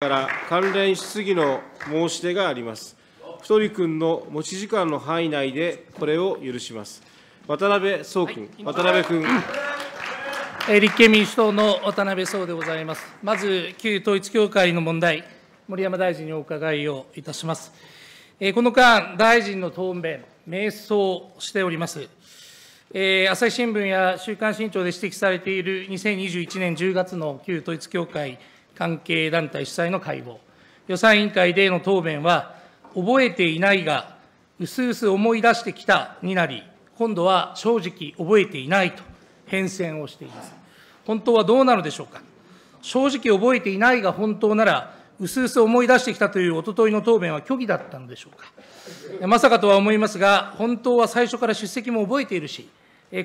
から関連質疑の申し出があります。太り君の持ち時間の範囲内でこれを許します。渡辺総君、はい、渡辺君。立憲民主党の渡辺総でございます。まず旧統一教会の問題、森山大臣にお伺いをいたします。この間、大臣の答弁、迷走しております。朝日新聞や週刊新潮で指摘されている2021年10月の旧統一教会関係団体主催の会合、予算委員会での答弁は、覚えていないが、うすうす思い出してきたになり、今度は正直覚えていないと変遷をしています。本当はどうなのでしょうか。正直覚えていないが本当なら、うすうす思い出してきたというおとといの答弁は虚偽だったのでしょうか。まさかとは思いますが、本当は最初から出席も覚えているし、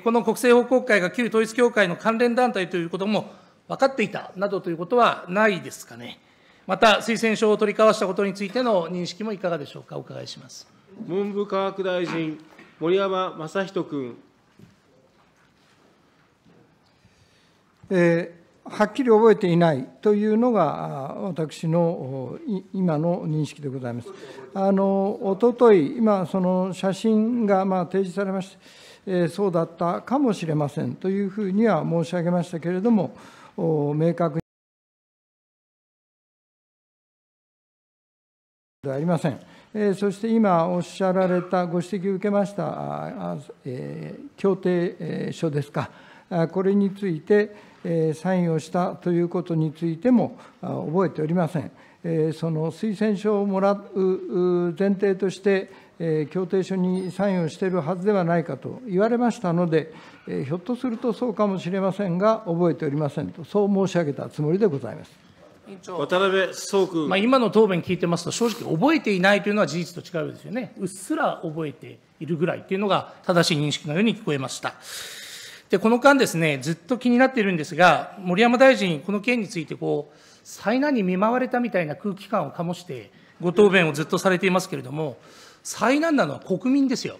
この国政報告会が旧統一教会の関連団体ということも分かっていたなどということはないですかね。また、推薦書を取り交わしたことについての認識もいかがでしょうか、お伺いします文部科学大臣、森山正人君。えー、はっきり覚えていないというのが、私の今の認識でございます。あの一昨日今、その写真がまあ提示されまして、えー、そうだったかもしれませんというふうには申し上げましたけれども、明確ではありません。そして今おっしゃられた、ご指摘を受けました、え協定書ですか、これについて、サインをしたということについても覚えておりません。その推薦書をもらう前提として、協定書にサインをしているはずではないかと言われましたので、ひょっとするとそうかもしれませんが、覚えておりませんと、そう申し上げたつもりでございます。渡辺総君、まあ、今の答弁聞いてますと、正直、覚えていないというのは事実と違うですよね、うっすら覚えているぐらいというのが正しい認識のように聞こえました。でこの間ですね、ずっと気になっているんですが、森山大臣、この件についてこう、災難に見舞われたみたいな空気感を醸して、ご答弁をずっとされていますけれども、災難なのは国民ですよ。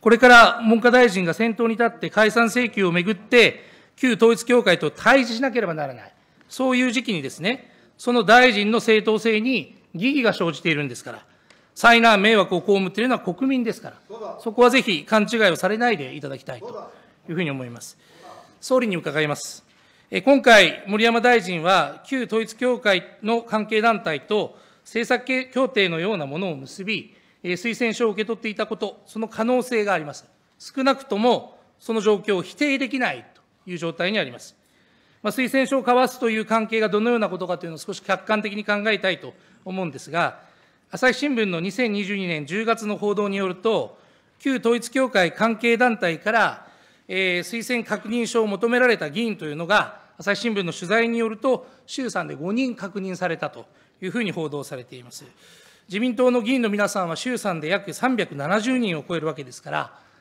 これから文科大臣が先頭に立って解散請求をめぐって、旧統一教会と対峙しなければならない。そういう時期にですね、その大臣の正当性に疑義が生じているんですから、災難、迷惑を被っているのは国民ですから、そこはぜひ勘違いをされないでいただきたいというふうに思います。総理に伺います。今回、森山大臣は、旧統一教会の関係団体と政策協定のようなものを結び、推薦書を受け取っていたこと、その可能性があります。少なくとも、その状況を否定できないという状態にあります。まあ、推薦書を交わすという関係がどのようなことかというのを少し客観的に考えたいと思うんですが、朝日新聞の2022年10月の報道によると、旧統一教会関係団体からえー、推薦確認書を求められた議員というのが、朝日新聞の取材によると、衆参で5人確認されたというふうに報道されています。自民党の議員の皆さんは衆参で約370人を超えるわけですから、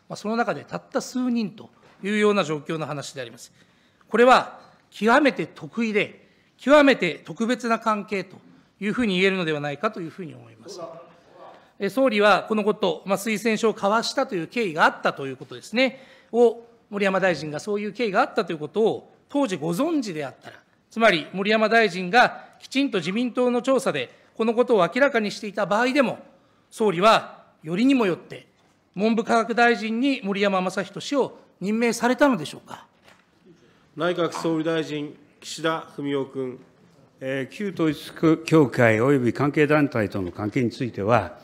まあ、その中でたった数人というような状況の話であります。これは極めて得意で、極めて特別な関係というふうに言えるのではないかというふうに思います。総理はこのこと、まあ、推薦書を交わしたという経緯があったということですね、を森山大臣がそういう経緯があったということを当時ご存知であったら、つまり森山大臣がきちんと自民党の調査でこのことを明らかにしていた場合でも、総理はよりにもよって、文部科学大臣に森山正仁氏を任命されたのでしょうか。内閣総理大臣、岸田文雄君。旧統一教会及び関係団体との関係については、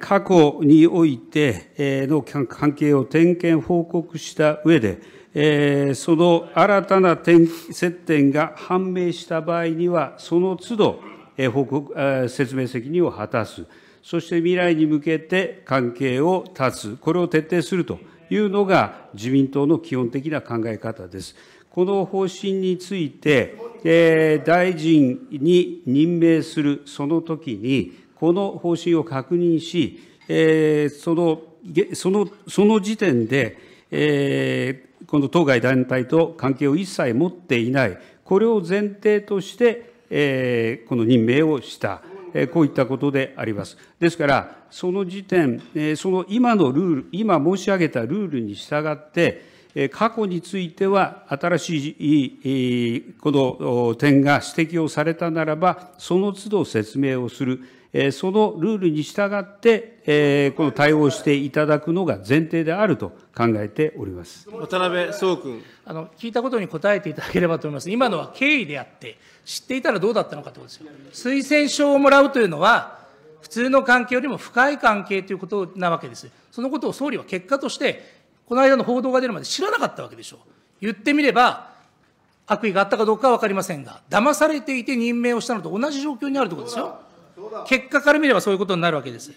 過去においての関係を点検報告したうえで、その新たな接点が判明した場合には、その都度報告、説明責任を果たす。そして未来に向けて関係を断つ。これを徹底するというのが自民党の基本的な考え方です。この方針について、え大臣に任命するその時に、この方針を確認し、そのそのその時点で、この当該団体と関係を一切持っていない、これを前提として、この任命をした。こういったことであります。ですから、その時点、その今のルール、今申し上げたルールに従って、過去については新しいこの点が指摘をされたならば、その都度説明をする、そのルールに従って、この対応していただくのが前提であると考えております渡辺総君あの。聞いたことに答えていただければと思います。今のは経緯であって、知っていたらどうだったのかということですよ。推薦証をもらうというのは、普通の関係よりも深い関係ということなわけです。そのことを総理は結果として、この間の報道が出るまで知らなかったわけでしょう。言ってみれば、悪意があったかどうかは分かりませんが、騙されていて任命をしたのと同じ状況にあるということですよ。結果から見ればそういうことになるわけです。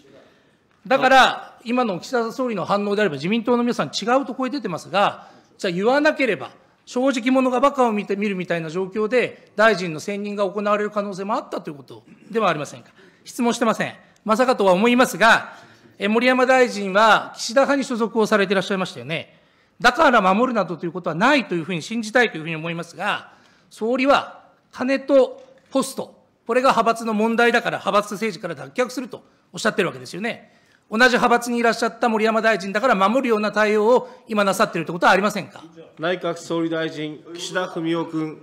だから、今の岸田総理の反応であれば、自民党の皆さん、違うと声出てますが、じゃあ言わなければ、正直者がバカを見てみるみたいな状況で、大臣の選任が行われる可能性もあったということではありませんか。質問してません。まさかとは思いますが、え森山大臣は岸田派に所属をされていらっしゃいましたよね。だから守るなどということはないというふうに信じたいというふうに思いますが、総理は金とポスト、これが派閥の問題だから、派閥政治から脱却するとおっしゃってるわけですよね。同じ派閥にいらっしゃった森山大臣だから守るような対応を今なさっているということはありませんか内閣総理大臣、岸田文雄君。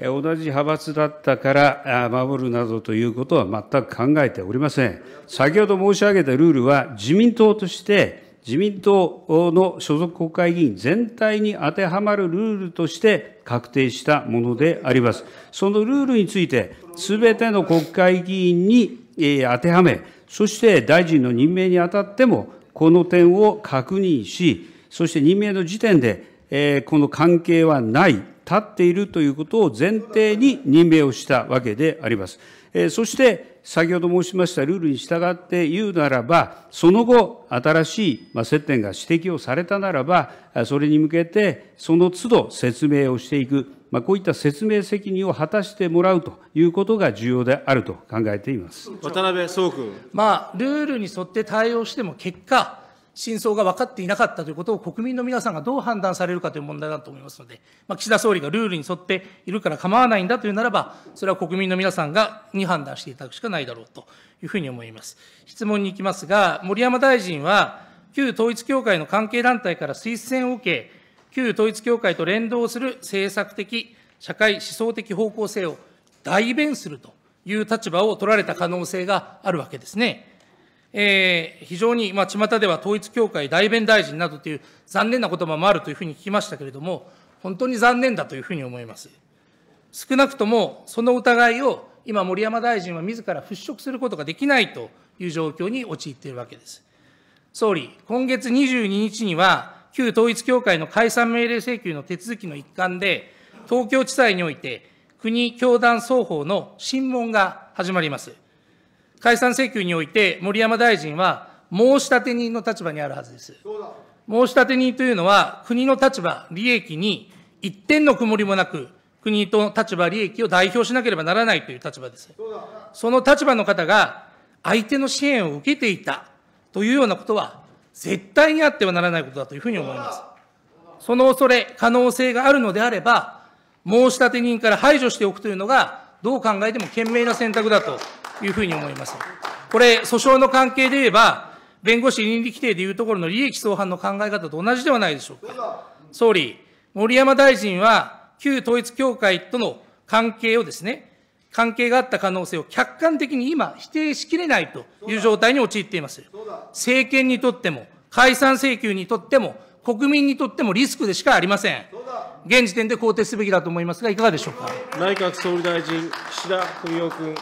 同じ派閥だったから守るなどということは全く考えておりません。先ほど申し上げたルールは自民党として自民党の所属国会議員全体に当てはまるルールとして確定したものであります。そのルールについて、すべての国会議員に当てはめ、そして大臣の任命にあたっても、この点を確認し、そして任命の時点で、この関係はない、立っているということを前提に任命をしたわけであります。そして、先ほど申しましたルールに従って言うならば、その後、新しい接点が指摘をされたならば、それに向けて、その都度説明をしていく、まあ、こういった説明責任を果たしてもらうということが重要であると考えています渡辺総君。まあ、ルールに沿って対応しても結果、真相が分かっていなかったということを国民の皆さんがどう判断されるかという問題だと思いますので、まあ、岸田総理がルールに沿っているから構わないんだというならば、それは国民の皆さんがに判断していただくしかないだろうというふうに思います。質問に行きますが、森山大臣は、旧統一教会の関係団体から推薦を受け、旧統一教会と連動する政策的、社会思想的方向性を代弁するという立場を取られた可能性があるわけですね。えー、非常に、まあ、巷では統一教会代弁大臣などという残念な言葉もあるというふうに聞きましたけれども、本当に残念だというふうに思います。少なくともその疑いを今、森山大臣は自ら払拭することができないという状況に陥っているわけです。総理、今月22日には、旧統一教会の解散命令請求の手続きの一環で、東京地裁において、国、教団双方の審問が始まります。解散請求において、森山大臣は、申立人の立場にあるはずです。申立人というのは、国の立場、利益に一点の曇りもなく、国と立場、利益を代表しなければならないという立場です。その立場の方が、相手の支援を受けていたというようなことは絶対にあってはならないことだというふうに思います。その恐れ、可能性があるのであれば、申し立て人から排除しておくというのが、どう考えても賢明な選択だというふうに思います。これ、訴訟の関係で言えば、弁護士倫理規定でいうところの利益相反の考え方と同じではないでしょうか。総理、森山大臣は、旧統一教会との関係をですね、関係があった可能性を客観的に今、否定しきれないという状態に陥っています。政権にとっても、解散請求にとっても、国民にとってもリスクでしかありません。現時点で更迭すべきだと思いますが、いかがでしょうか。内閣総理大臣、岸田文雄君。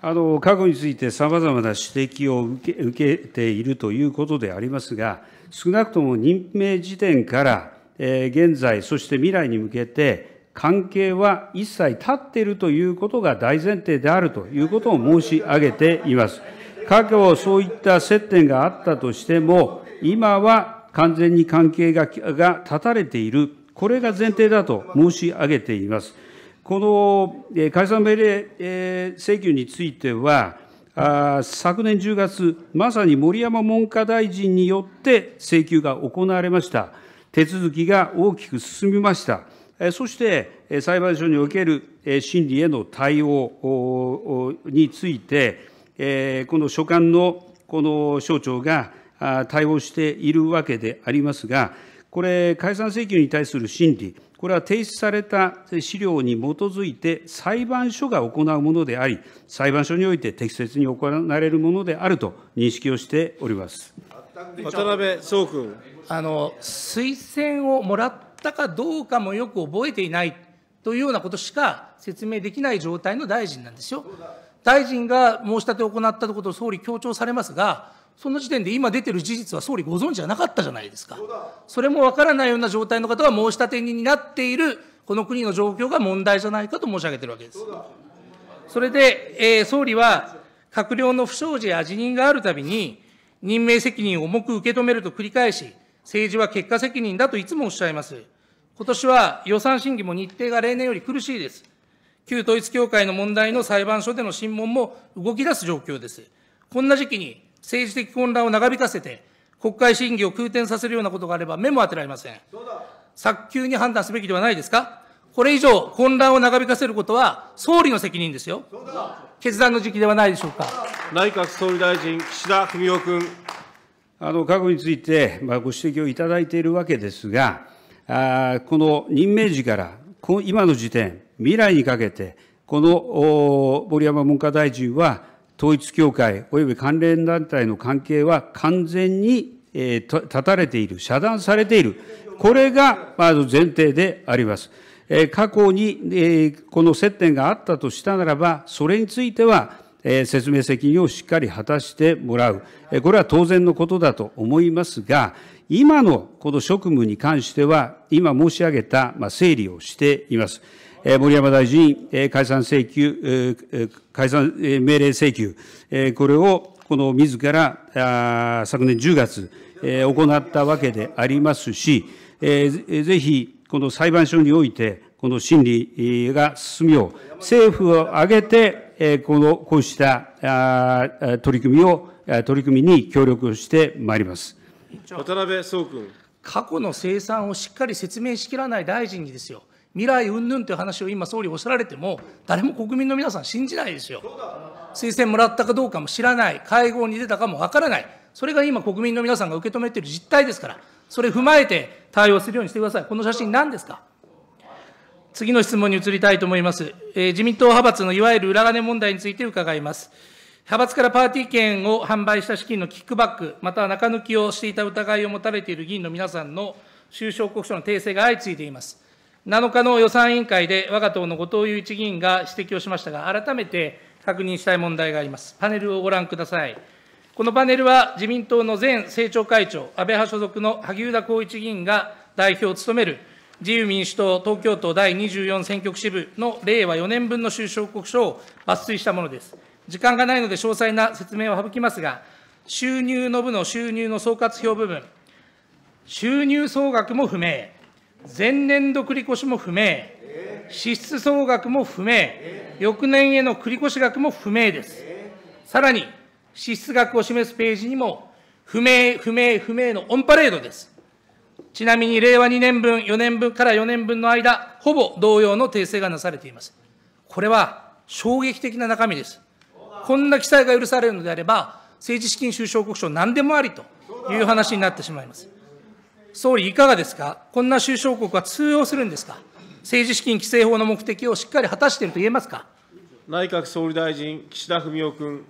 あの過去についてさまざまな指摘を受け受けているということでありますが、少なくとも任命時点から、えー、現在、そして未来に向けて、関係は一切立っているということが大前提であるということを申し上げています。過去そういった接点があったとしても、今は完全に関係がが断たれている、これが前提だと申し上げています。この解散命令請求については、昨年10月、まさに森山文科大臣によって請求が行われました。手続きが大きく進みました。そして裁判所における審理への対応について、この所管のこの省庁が対応しているわけでありますが、これ、解散請求に対する審理、これは提出された資料に基づいて裁判所が行うものであり、裁判所において適切に行われるものであると認識をしております渡辺総君あの推薦をもらっったかどうかもよく覚えていないというようなことしか説明できない状態の大臣なんですよ。大臣が申し立てを行ったとことを総理強調されますが、その時点で今出てる事実は総理ご存知じゃなかったじゃないですか。それもわからないような状態の方が申し立て人になっている、この国の状況が問題じゃないかと申し上げてるわけです。それで、えー、総理は、閣僚の不祥事や辞任があるたびに、任命責任を重く受け止めると繰り返し、政治は結果責任だといつもおっしゃいます。今年は予算審議も日程が例年より苦しいです。旧統一教会の問題の裁判所での審問も動き出す状況です。こんな時期に政治的混乱を長引かせて、国会審議を空転させるようなことがあれば目も当てられません。早急に判断すべきではないですかこれ以上混乱を長引かせることは総理の責任ですよ。決断の時期ではないでしょうか。内閣総理大臣、岸田文雄君。過去についてご指摘をいただいているわけですが、この任命時から今の時点、未来にかけて、この森山文科大臣は、統一教会および関連団体の関係は完全に断たれている、遮断されている、これがま前提であります。過去にこの接点があったとしたならば、それについては、説明責任をしっかり果たしてもらう、これは当然のことだと思いますが、今のこの職務に関しては、今申し上げた整理をしています。森山大臣、解散請求、解散命令請求、これをこの自ら昨年10月、行ったわけでありますし、ぜひこの裁判所において、この審理が進むよう、政府を挙げてこの、こうした取り組みを、取り組みに協力してまいります。渡辺総君。過去の生産をしっかり説明しきらない大臣にですよ、未来云々という話を今、総理おっしゃられても、誰も国民の皆さん信じないですよ。推薦もらったかどうかも知らない、会合に出たかもわからない、それが今、国民の皆さんが受け止めている実態ですから、それ踏まえて対応するようにしてください。この写真何ですか次の質問に移りたいと思います。えー、自民党派閥のいわゆる裏金問題について伺います。派閥からパーティー券を販売した資金のキックバック、または中抜きをしていた疑いを持たれている議員の皆さんの収支報告書の訂正が相次いでいます。7日の予算委員会で、我が党の後藤祐一議員が指摘をしましたが、改めて確認したい問題があります。パネルをご覧ください。このパネルは自民党の前政調会長、安倍派所属の萩生田光一議員が代表を務める自由民主党東京都第24選挙区支部の令和4年分の収支報告書を抜粋したものです。時間がないので詳細な説明を省きますが、収入の部の収入の総括表部分、収入総額も不明、前年度繰越も不明、支出総額も不明、翌年への繰越額も不明です。さらに、支出額を示すページにも、不明、不明、不明のオンパレードです。ちなみに令和2年分、4年分から4年分の間、ほぼ同様の訂正がなされています。これは衝撃的な中身です。こんな記載が許されるのであれば、政治資金収支報告書何でもありという話になってしまいます。総理、いかがですかこんな収支報告は通用するんですか政治資金規正法の目的をしっかり果たしていると言えますか内閣総理大臣、岸田文雄君。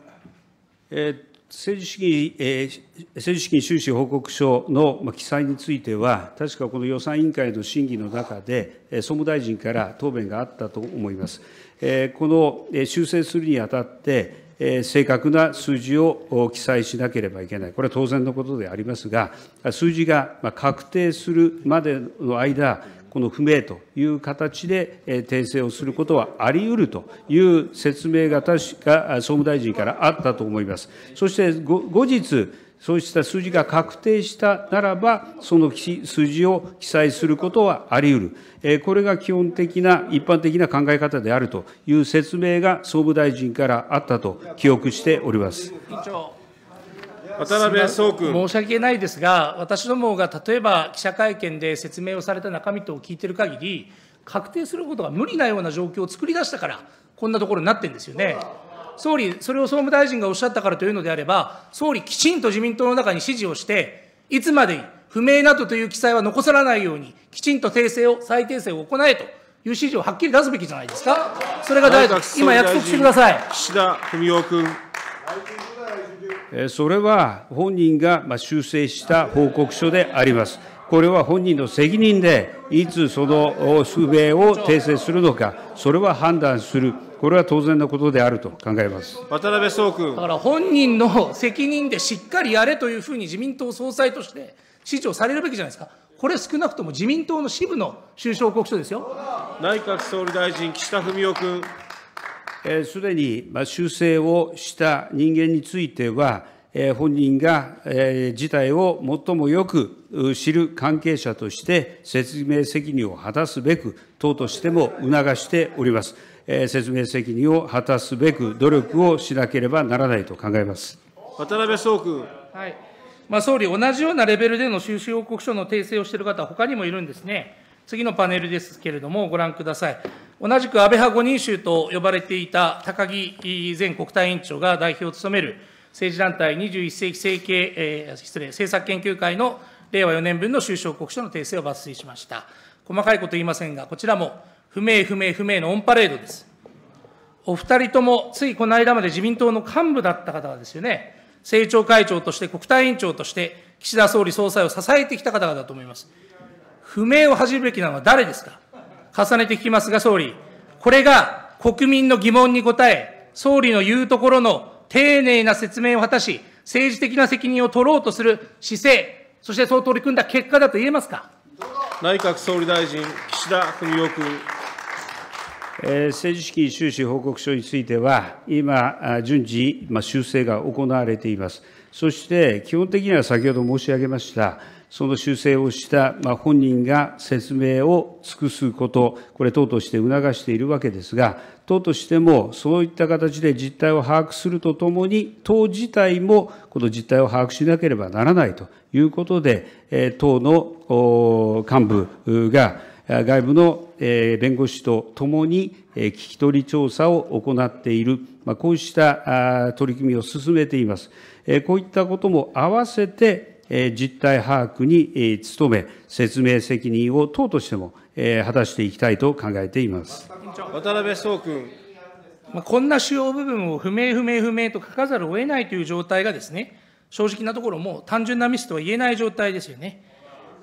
えー、政治資金、えー、政治資金収支報告書の記載については、確かこの予算委員会の審議の中で、総務大臣から答弁があったと思います。えー、この修正するにあたって、えー、正確な数字を記載しなければいけない、これは当然のことでありますが、数字が確定するまでの間、この不明という形で訂正をすることはあり得るという説明が確か総務大臣からあったと思います。そして後日、そうした数字が確定したならば、その数字を記載することはあり得る。これが基本的な、一般的な考え方であるという説明が総務大臣からあったと記憶しております。渡辺総君申し訳ないですが、私どもが例えば記者会見で説明をされた中身と聞いている限り、確定することが無理なような状況を作り出したから、こんなところになってるんですよね。総理、それを総務大臣がおっしゃったからというのであれば、総理、きちんと自民党の中に指示をして、いつまでに不明などという記載は残さないように、きちんと訂正を、再訂正を行えという指示をはっきり出すべきじゃないですか。それが大臣、今約束してください。岸田文雄君。それは本人が修正した報告書であります。これは本人の責任で、いつその数名を訂正するのか、それは判断する、これは当然のことであると考えます渡辺総君。だから本人の責任でしっかりやれというふうに自民党総裁として指示をされるべきじゃないですか。これ少なくとも自民党の支部の収支報告書ですよ。内閣総理大臣、岸田文雄君。すでに修正をした人間については、本人が事態を最もよく知る関係者として説明責任を果たすべく、党としても促しております。説明責任を果たすべく努力をしなければならないと考えます渡辺総君。はいまあ、総理、同じようなレベルでの収支報告書の訂正をしている方、他にもいるんですね。次のパネルですけれども、ご覧ください。同じく安倍派5人衆と呼ばれていた高木前国対委員長が代表を務める政治団体21世紀政経、えー、失礼、政策研究会の令和4年分の収支報告書の訂正を抜粋しました。細かいこと言いませんが、こちらも不明不明不明のオンパレードです。お二人とも、ついこの間まで自民党の幹部だった方がですよね、政調会長として、国対委員長として、岸田総理総裁を支えてきた方々だと思います。不明を恥じるべきなのは誰ですか重ねて聞きますが、総理、これが国民の疑問に答え、総理の言うところの丁寧な説明を果たし、政治的な責任を取ろうとする姿勢、そしてそう取り組んだ結果だと言えますか。内閣総理大臣、岸田文雄君。え政治資金収支報告書については、今、順次、まあ、修正が行われています。そして、基本的には先ほど申し上げました、その修正をした本人が説明を尽くすこと、これ、党として促しているわけですが、党としてもそういった形で実態を把握するとともに、党自体もこの実態を把握しなければならないということで、党の幹部が外部の弁護士とともに聞き取り調査を行っている、こうした取り組みを進めています。こういったことも合わせて、実態把握に努め、説明責任を党としても果たしていきたいと考えています渡辺総君。こんな主要部分を不明不明不明と書かざるを得ないという状態がですね、正直なところも単純なミスとは言えない状態ですよね。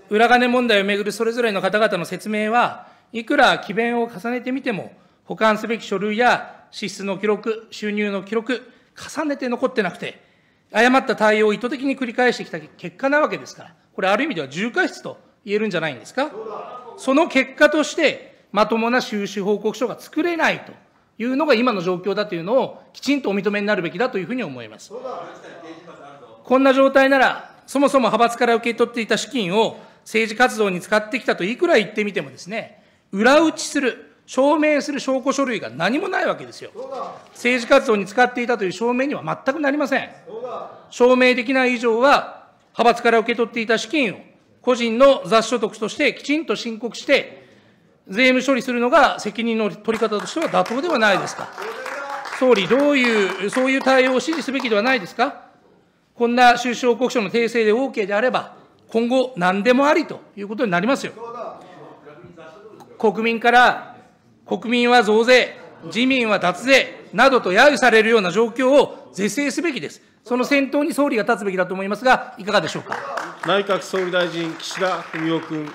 裏金問題をめぐるそれぞれの方々の説明は、いくら詭弁を重ねてみても、保管すべき書類や支出の記録、収入の記録、重ねて残ってなくて、誤った対応を意図的に繰り返してきた結果なわけですから、これ、ある意味では重過失と言えるんじゃないんですか。その結果として、まともな収支報告書が作れないというのが今の状況だというのを、きちんとお認めになるべきだというふうに思います。こんな状態なら、そもそも派閥から受け取っていた資金を政治活動に使ってきたといくら言ってみてもですね、裏打ちする、証明する証拠書類が何もないわけですよ。政治活動に使っていたという証明には全くなりません。証明できない以上は、派閥から受け取っていた資金を個人の雑所得としてきちんと申告して、税務処理するのが責任の取り方としては妥当ではないですか。総理、どういう、そういう対応を指示すべきではないですか。こんな収支報告書の訂正で OK であれば、今後、何でもありということになりますよ。国民から国民は増税、自民は脱税などと揶揄されるような状況を是正すべきです。その先頭に総理が立つべきだと思いますが、いかがでしょうか。内閣総理大臣、岸田文雄君。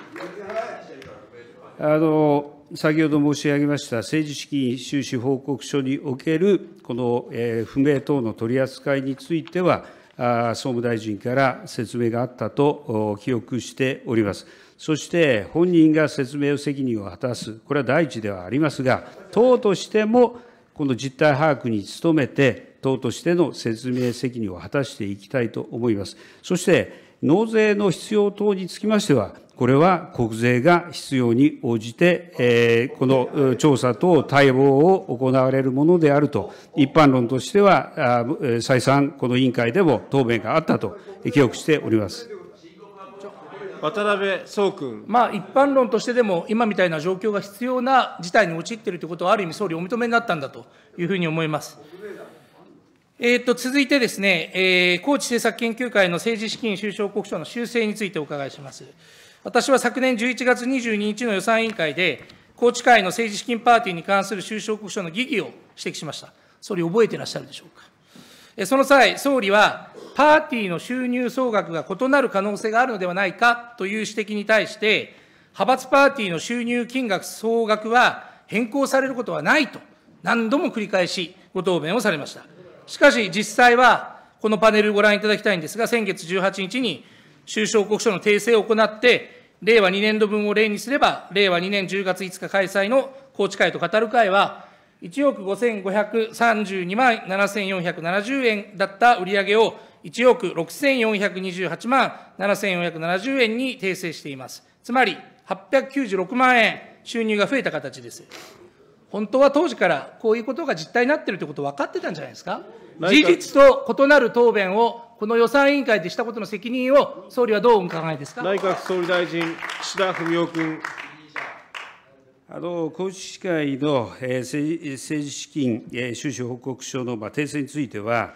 あの先ほど申し上げました政治資金収支報告書におけるこの、え不明等の取り扱いについては、あ総務大臣から説明があったと記憶しております。そして本人が説明責任を果たす、これは第一ではありますが、党としてもこの実態把握に努めて、党としての説明責任を果たしていきたいと思います。そして、納税の必要等につきましては、これは国税が必要に応じて、この調査等対応を行われるものであると、一般論としては、再三、この委員会でも答弁があったと記憶しております。渡辺総君。まあ、一般論としてでも、今みたいな状況が必要な事態に陥っているということは、ある意味、総理、お認めになったんだというふうに思います。えー、と続いてですね、えー、高知政策研究会の政治資金収支報告書の修正についてお伺いします。私は昨年11月22日の予算委員会で、高知会の政治資金パーティーに関する収支報告書の疑義を指摘しました。総理、覚えていらっしゃるでしょうか。その際、総理は、パーティーの収入総額が異なる可能性があるのではないかという指摘に対して、派閥パーティーの収入金額総額は変更されることはないと、何度も繰り返しご答弁をされました。しかし、実際は、このパネルご覧いただきたいんですが、先月18日に、収支報告書の訂正を行って、令和2年度分を例にすれば、令和2年10月5日開催の宏池会と語る会は、1億5532万7470円だった売上を1億6428万7470円に訂正しています。つまり、896万円収入が増えた形です。本当は当時からこういうことが実態になっているということ分かってたんじゃないですか。事実と異なる答弁を、この予算委員会でしたことの責任を、総理はどうお考えですか。内閣総理大臣、岸田文雄君。宏池会の政治資金収支報告書の訂正については、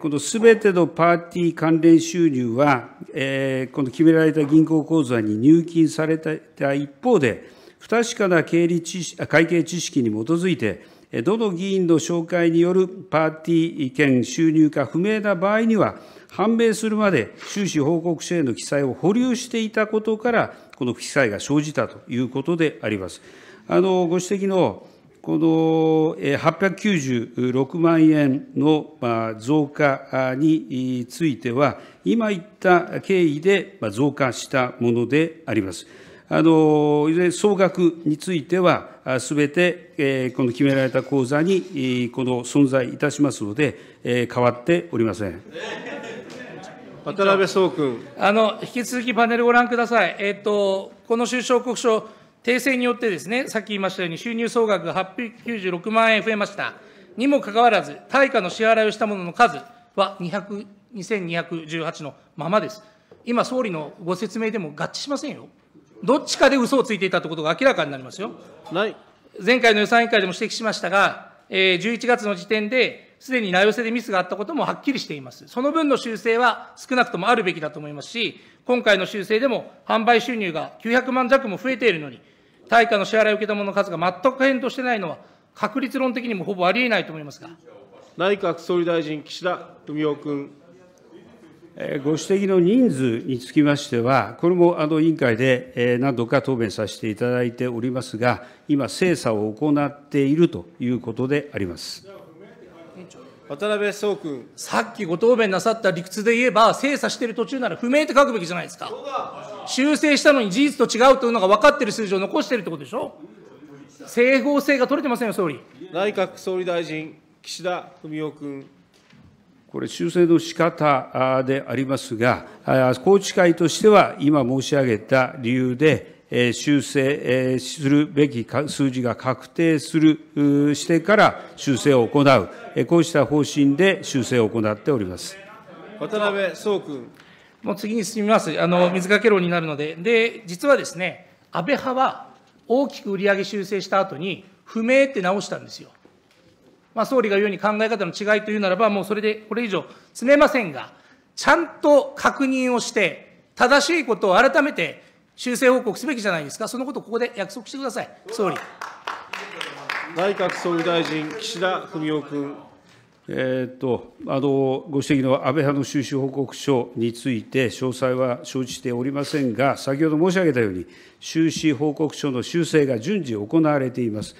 このすべてのパーティー関連収入は、この決められた銀行口座に入金された一方で、不確かな経理知会計知識に基づいて、どの議員の紹介によるパーティー券収入か不明な場合には、判明するまで収支報告書への記載を保留していたことから、この記載が生じたということであります。あのご指摘のこの896万円の増加については、今言った経緯で増加したものであります。いずれ総額については、すべてこの決められた口座にこの存在いたしますので、変わっておりません。渡辺創君あの引き続きパネルご覧ください、えーと、この収支報告書、訂正によってですね、さっき言いましたように、収入総額が896万円増えました。にもかかわらず、対価の支払いをしたものの数は2218のままです。今、総理のご説明でも合致しませんよ。どっちかで嘘をついていたということが明らかになりますよ。ない前回の予算委員会でも指摘しましたが、えー、11月の時点で、すでに名寄せでミスがあったこともはっきりしています。その分の修正は少なくともあるべきだと思いますし、今回の修正でも販売収入が900万弱も増えているのに、対価の支払いを受けた者の数が全く変動してないのは、確率論的にもほぼありえないと思いますが。内閣総理大臣、岸田文雄君。ご指摘の人数につきましては、これもあの委員会で何度か答弁させていただいておりますが、今、精査を行っているということであります。渡辺総君。さっきご答弁なさった理屈で言えば、精査している途中なら不明って書くべきじゃないですか。修正したのに事実と違うというのが分かっている数字を残しているってことでしょ。整合性が取れてませんよ、総理。内閣総理大臣、岸田文雄君。これ、修正の仕方でありますが、宏池会としては、今申し上げた理由で、修正するべき数字が確定するしてから修正を行う、こうした方針で修正を行っております渡辺総君。もう次に進みます、あの水掛け論になるので、で実はですね、安倍派は大きく売り上げ修正した後に、不明って直したんですよ。まあ、総理が言うように考え方の違いというならば、もうそれでこれ以上詰めませんが、ちゃんと確認をして、正しいことを改めて修正報告すべきじゃないですか、そのことをここで約束してください、総理。内閣総理大臣、岸田文雄君。えっとあのご指摘の安倍派の収支報告書について、詳細は承知しておりませんが、先ほど申し上げたように、収支報告書の修正が順次行われています。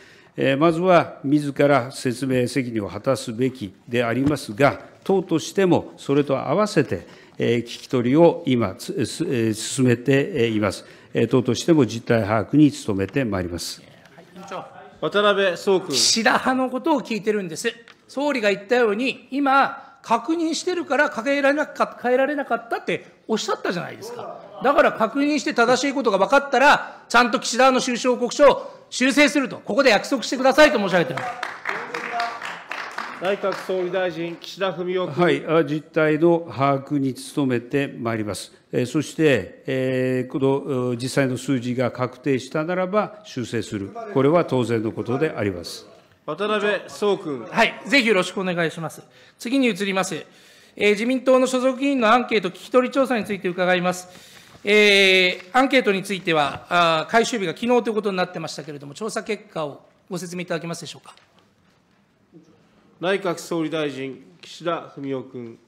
まずは自ら説明責任を果たすべきでありますが、党としてもそれと合わせて、聞き取りを今、進めています。党としても実態把握に努めてまいります。はい、委員長渡辺総君。岸田派のことを聞いてるんです。総理が言ったように、今、確認してるから変えられなか変えられなかったっておっしゃったじゃないですか。だから確認して正しいことが分かったら、ちゃんと岸田派の収支報告書、修正すると、ここで約束してくださいと申し上げています。内閣総理大臣、岸田文雄君。はい、実態の把握に努めてまいります。そして、えこの実際の数字が確定したならば修正する、これは当然のことであります。渡辺総君。はい、ぜひよろしくお願いします。次に移ります。え自民党の所属議員のアンケート聞き取り調査について伺います。えー、アンケートについては、あ回収日が昨日ということになってましたけれども、調査結果をご説明いただけますでしょうか。内閣総理大臣、岸田文雄君。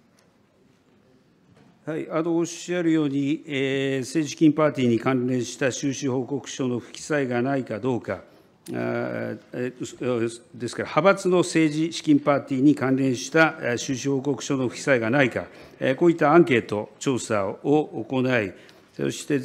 はい、あのおっしゃるように、えー、政治資金パーティーに関連した収支報告書の不記載がないかどうか、あですから、派閥の政治資金パーティーに関連した収支報告書の不記載がないか、こういったアンケート、調査を行い、そして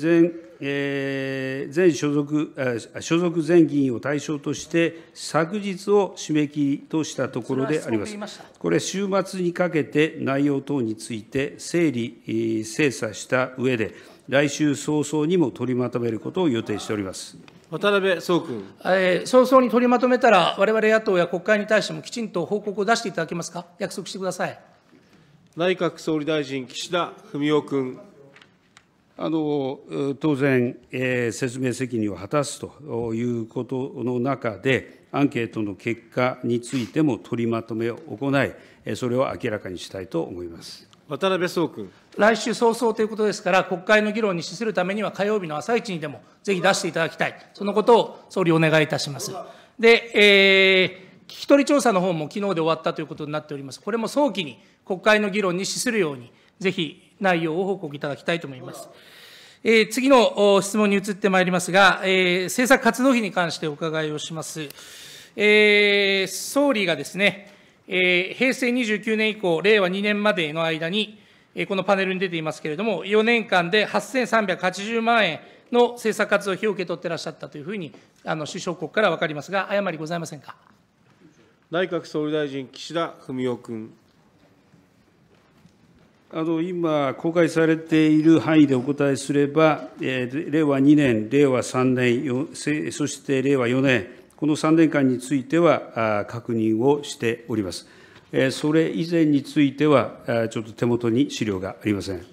全所属、所属全議員を対象として、昨日を締め切りとしたところであります。これ、週末にかけて内容等について整理、精査した上で、来週早々にも取りまとめることを予定しております。渡辺総君、えー、早々に取りまとめたら、われわれ野党や国会に対してもきちんと報告を出していただけますか、約束してください内閣総理大臣、岸田文雄君。当然、説明責任を果たすということの中で、アンケートの結果についても取りまとめを行い、それを明らかにしたいと思います。渡辺総君。来週早々ということですから、国会の議論に資するためには、火曜日の朝一にでもぜひ出していただきたい、そのことを総理、お願いいたします。で、えー、聞き取り調査の方も昨日で終わったということになっております。これも早期に国会の議論に資するように、ぜひ内容を報告いただきたいと思います。えー、次の質問に移ってまいりますが、えー、政策活動費に関してお伺いをします。えー、総理がですね、えー、平成29年以降、令和2年までの間に、えー、このパネルに出ていますけれども、4年間で8380万円の政策活動費を受け取ってらっしゃったというふうに、あの首相国から分かりますが、誤りございませんか。内閣総理大臣、岸田文雄君。今、公開されている範囲でお答えすれば、令和2年、令和3年、そして令和4年、この3年間については確認をしております。それ以前については、ちょっと手元に資料がありません。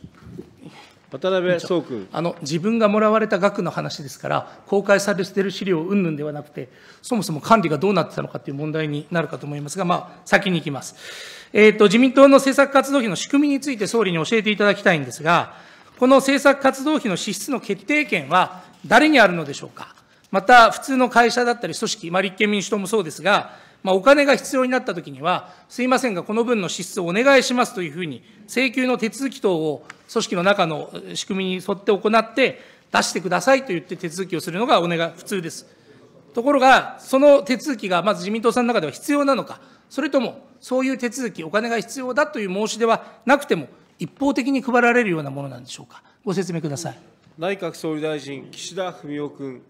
渡辺総君あの自分がもらわれた額の話ですから、公開されている資料云々ではなくて、そもそも管理がどうなってたのかという問題になるかと思いますが、まあ、先に行きます。えっ、ー、と、自民党の政策活動費の仕組みについて総理に教えていただきたいんですが、この政策活動費の支出の決定権は誰にあるのでしょうか。また、普通の会社だったり組織、まあ、立憲民主党もそうですが、まあ、お金が必要になったときには、すいませんが、この分の支出をお願いしますというふうに、請求の手続き等を組織の中の仕組みに沿って行って、出してくださいと言って手続きをするのがお願い、普通です。ところが、その手続きがまず自民党さんの中では必要なのか、それともそういう手続き、お金が必要だという申し出はなくても、一方的に配られるようなものなんでしょうか、ご説明ください内閣総理大臣、岸田文雄君。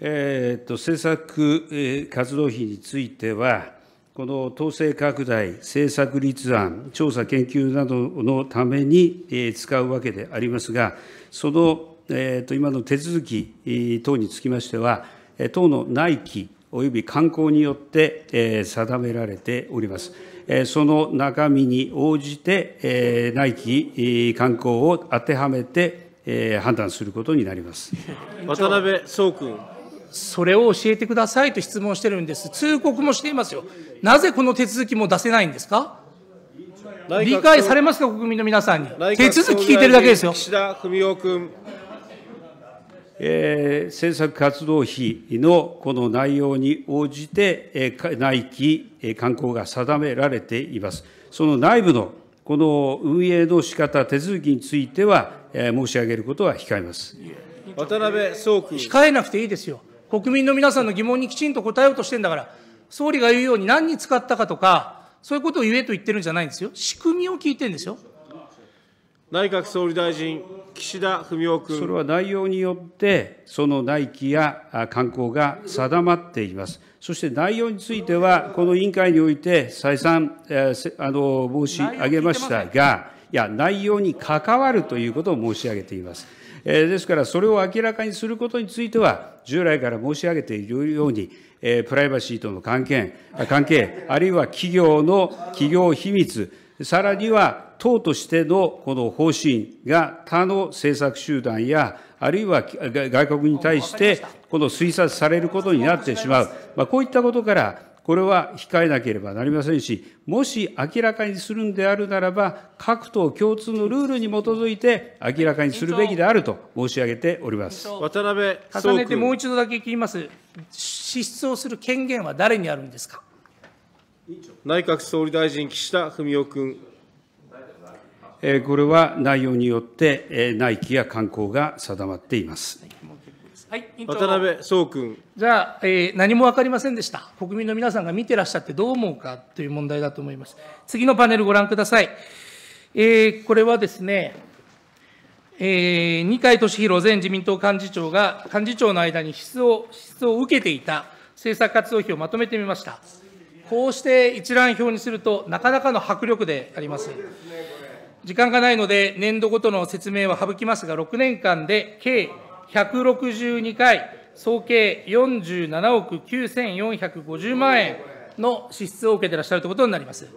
えー、っと政策、え活動費については、この統制拡大、政策立案、調査研究などのために、え使うわけでありますが、その、えー、と今の手続き等につきましては、党の内規および慣行によって定められております。その中身に応じて、内規慣行を当てはめて判断することになります 渡辺総君。それを教えてくださいと質問してるんです。通告もしていますよ。なぜこの手続きも出せないんですか理解されますか、国民の皆さんに。手続き聞いてるだけですよ。岸田文雄君。政策活動費のこの内容に応じて、内規、刊行が定められています。その内部のこの運営の仕方、手続きについては、申し上げることは控えます。渡辺総君。控えなくていいですよ。国民の皆さんの疑問にきちんと答えようとしてんだから、総理が言うように何に使ったかとか、そういうことを言えと言ってるんじゃないんですよ。仕組みを聞いてるんですよ。内閣総理大臣。岸田文雄君。それは内容によって、その内規や慣行が定まっています。そして内容については、この委員会において再三、えー、あの申し上げましたが、いや、内容に関わるということを申し上げています。えー、ですから、それを明らかにすることについては、従来から申し上げているように、えー、プライバシーとの関係、関係、あるいは企業の企業秘密、さらには党としてのこの方針が他の政策集団や、あるいは外国に対して、この推察されることになってしまう、まあ、こういったことから、これは控えなければなりませんし、もし明らかにするんであるならば、各党共通のルールに基づいて明らかにするべきであると申し上げております渡辺重ねてもう一度だけ聞きます、支出をする権限は誰にあるんですか。内閣総理大臣、岸田文雄君。これは内容によって、内規や慣行が定まっています。はい、渡辺総君。じゃあ、えー、何も分かりませんでした。国民の皆さんが見てらっしゃってどう思うかという問題だと思います。次のパネルご覧ください。えー、これはですね、えー、二階俊博前自民党幹事長が、幹事長の間に質を質を受けていた政策活動費をまとめてみました。こうして一覧表にすると、なかなかの迫力であります。時間がないので、年度ごとの説明は省きますが、6年間で計162回、総計47億9450万円の支出を受けてらっしゃるということになります。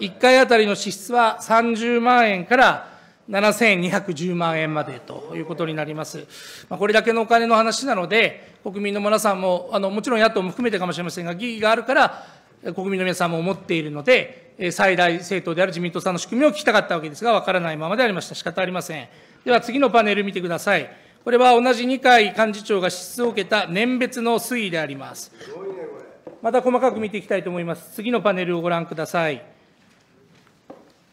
1回当たりの支出は30万円から7210万円までということになります。まあ、これだけのお金の話なので、国民の皆さんも、あのもちろん野党も含めてかもしれませんが、疑義があるから、国民の皆さんも思っているので、最大政党である自民党さんの仕組みを聞きたかったわけですが、分からないままでありました。仕方ありません。では次のパネル見てください。これは同じ二階幹事長が質を受けた年別の推移であります。また細かく見ていきたいと思います。次のパネルをご覧ください。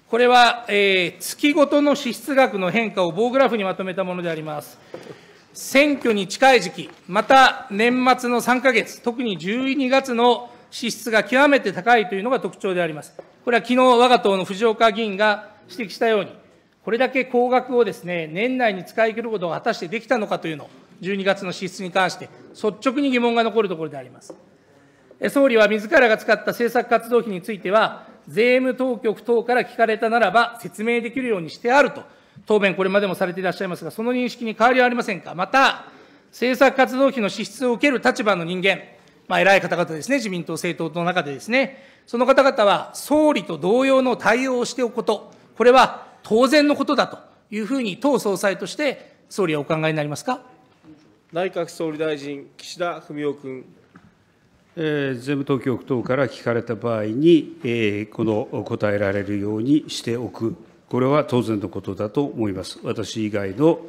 これは、えー、月ごとの支出額の変化を棒グラフにまとめたものであります。選挙に近い時期、また年末の3か月、特に12月の支出が極めて高いというのが特徴であります。これは昨日我が党の藤岡議員が指摘したように、これだけ高額をですね、年内に使い切ることが果たしてできたのかというのを、12月の支出に関して率直に疑問が残るところであります。総理は自らが使った政策活動費については、税務当局等から聞かれたならば説明できるようにしてあると、答弁これまでもされていらっしゃいますが、その認識に変わりはありませんか。また、政策活動費の支出を受ける立場の人間、まあ、偉い方々ですね、自民党政党の中でですね、その方々は総理と同様の対応をしておくこと、これは当然のことだというふうに党総裁として総理はお考えになりますか内閣総理大臣、岸田文雄君。えー、税務当局等から聞かれた場合に、えー、この答えられるようにしておくこれは当然のことだと思います。私以外の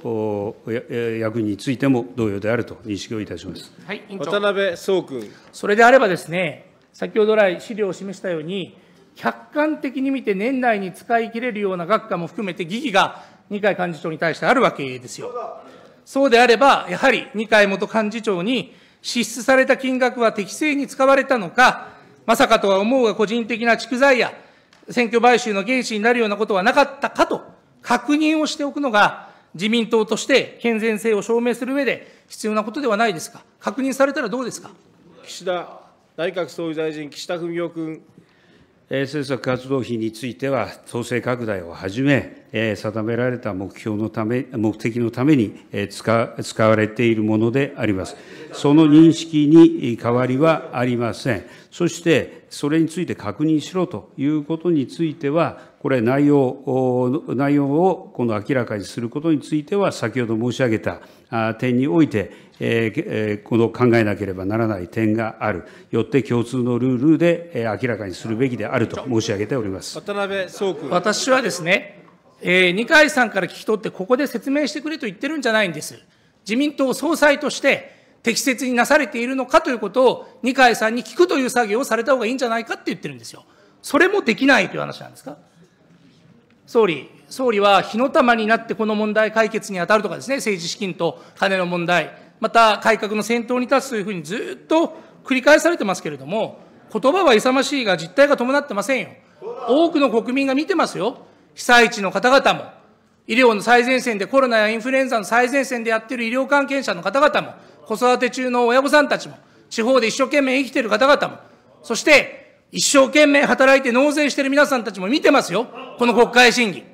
役員についても同様であると認識をいたします。はい、渡辺総君。それであればですね、先ほど来資料を示したように、客観的に見て年内に使い切れるような学科も含めて疑義が二階幹事長に対してあるわけですよ。そうであれば、やはり二階元幹事長に支出された金額は適正に使われたのか、まさかとは思うが個人的な蓄財や選挙買収の原資になるようなことはなかったかと確認をしておくのが、自民党として健全性を証明する上で必要なことではないですか。確認されたらどうですか。岸田内閣総理大臣、岸田文雄君。政策活動費については、党勢拡大をはじめ、定められた目標のため、目的のために使われているものであります。その認識に変わりはありません。そして、それについて確認しろということについては、これ内容、内容をこの明らかにすることについては、先ほど申し上げた点において、この考えなければならない点がある。よって共通のルールで明らかにするべきであると申し上げております。渡辺総私はですね、えー、二階さんから聞き取って、ここで説明してくれと言ってるんじゃないんです。自民党総裁として適切になされているのかということを、二階さんに聞くという作業をされた方がいいんじゃないかって言ってるんですよ。それもできないという話なんですか。総理、総理は火の玉になってこの問題解決に当たるとかですね、政治資金と金の問題、また改革の先頭に立つというふうにずっと繰り返されてますけれども、言葉は勇ましいが実態が伴ってませんよ。多くの国民が見てますよ。被災地の方々も、医療の最前線で、コロナやインフルエンザの最前線でやっている医療関係者の方々も、子育て中の親御さんたちも、地方で一生懸命生きている方々も、そして、一生懸命働いて納税している皆さんたちも見てますよ。この国会審議。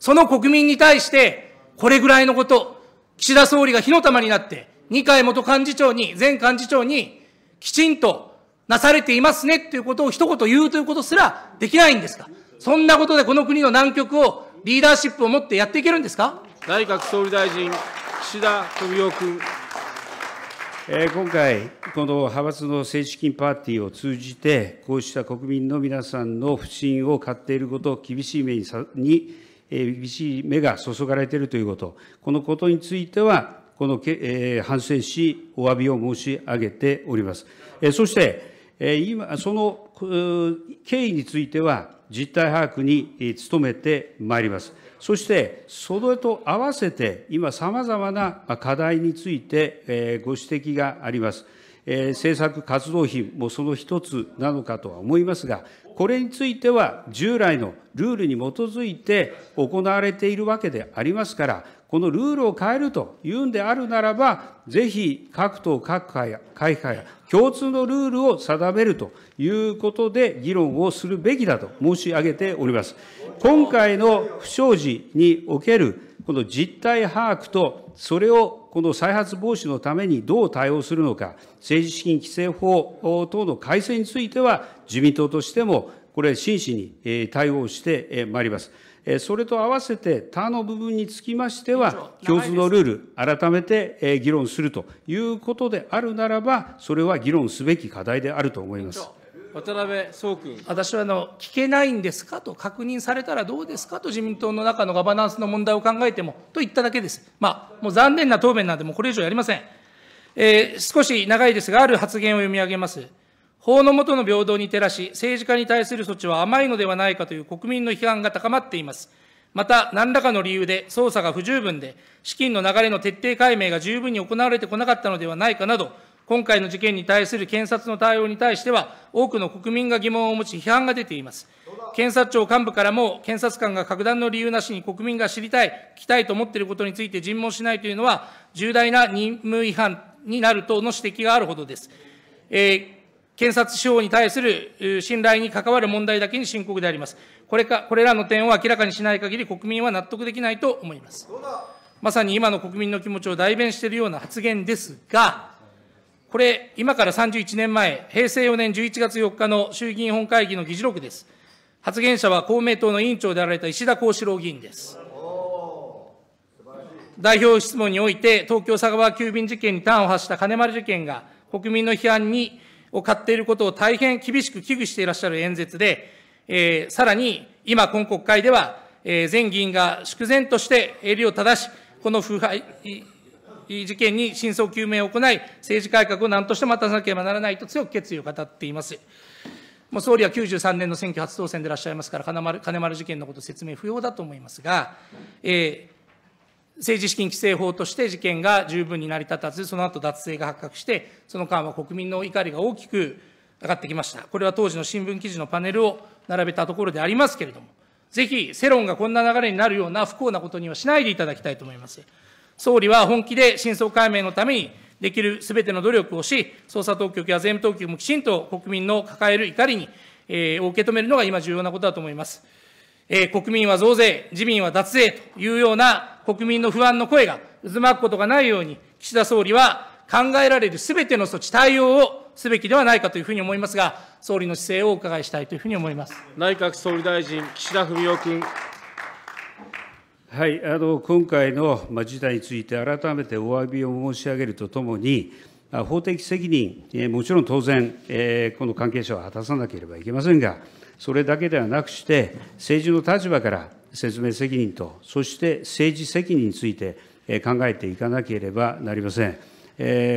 その国民に対して、これぐらいのこと、岸田総理が火の玉になって、二階元幹事長に、前幹事長に、きちんとなされていますねっていうことを一言言うということすらできないんですか。そんなことでこの国の難局をリーダーシップを持ってやっていけるんですか内閣総理大臣、岸田文雄君。えー、今回、この派閥の政治金パーティーを通じて、こうした国民の皆さんの不信を買っていること、厳しい目にさに、えー、厳しい目が注がれているということ、このことについては、このけ、えー、反省し、お詫びを申し上げております。えー、そして、えー、今、その経緯については、実態把握に努めてまいります。そして、それと合わせて、今、さまざまな課題についてご指摘があります。政策活動費もその一つなのかとは思いますが、これについては従来のルールに基づいて行われているわけでありますから、このルールを変えるというんであるならば、ぜひ各党、各会や、会派や、共通のルールを定めるということで議論をするべきだと申し上げております。今回の不祥事におけるこの実態把握と、それをこの再発防止のためにどう対応するのか、政治資金規正法等の改正については、自民党としても、これ、真摯に対応してまいります。それと合わせて他の部分につきましては、共通のルール、改めて議論するということであるならば、それは議論すべき課題であると思います。渡辺総君私はあの聞けないんですかと、確認されたらどうですかと、自民党の中のガバナンスの問題を考えてもと言っただけです、まあ、もう残念な答弁なんで、もこれ以上やりません、えー、少し長いですが、ある発言を読み上げます。法の下の平等に照らし、政治家に対する措置は甘いのではないかという国民の批判が高まっています。また、何らかの理由で捜査が不十分で、資金の流れの徹底解明が十分に行われてこなかったのではないかなど、今回の事件に対する検察の対応に対しては、多くの国民が疑問を持ち、批判が出ています。検察庁幹部からも、検察官が格段の理由なしに国民が知りたい、聞きたいと思っていることについて尋問しないというのは、重大な任務違反になるとの指摘があるほどです。えー検察司法に対する信頼に関わる問題だけに深刻であります。これかこれらの点を明らかにしない限り、国民は納得できないと思います。まさに今の国民の気持ちを代弁しているような発言ですが、これ、今から31年前、平成4年11月4日の衆議院本会議の議事録です。発言者は公明党の委員長であられた石田幸四郎議員です。代表質問において、東京佐川急便事件に端を発した金丸事件が、国民の批判にを買っていることを大変厳しく危惧していらっしゃる演説で、えー、さらに今、今国会では、えー、全議員が粛然として襟を正し、この腐敗事件に真相究明を行い、政治改革を何としても待たなければならないと強く決意を語っています。もう総理は93年の選挙初当選でいらっしゃいますから金丸、金丸事件のこと説明不要だと思いますが、えー、政治資金規正法として事件が十分に成り立たず、その後脱税が発覚して、その間は国民の怒りが大きく上がってきました。これは当時の新聞記事のパネルを並べたところでありますけれども、ぜひ世論がこんな流れになるような不幸なことにはしないでいただきたいと思います。総理は本気で真相解明のために、できるすべての努力をし、捜査当局や税務当局もきちんと国民の抱える怒りに、えー、受け止めるのが今重要なことだと思います。えー、国民は増税、自民は脱税というような国民の不安の声が渦巻くことがないように、岸田総理は考えられるすべての措置、対応をすべきではないかというふうに思いますが、総理の姿勢をお伺いしたいというふうに思います内閣総理大臣、岸田文雄君。はい、あの今回の事態について、改めてお詫びを申し上げるとともに、法的責任、もちろん当然、この関係者は果たさなければいけませんが、それだけではなくして、政治の立場から説明責任と、そして政治責任について考えていかなければなりません。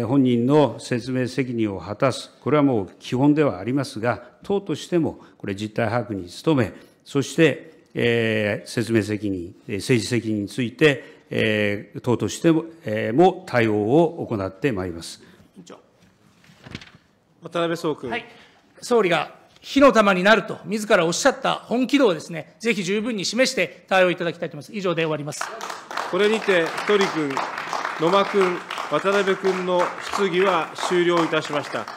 本人の説明責任を果たす、これはもう基本ではありますが、党としてもこれ、実態把握に努め、そして、え説明責任、政治責任について、え党としても,、えも対応を行ってまいります。委員長渡辺総君、はい、総理が火の玉になると、自らおっしゃった本気度をですね、ぜひ十分に示して対応いただきたいと思います。以上で終わります。これにて、一人君、野間君、渡辺君の質疑は終了いたしました。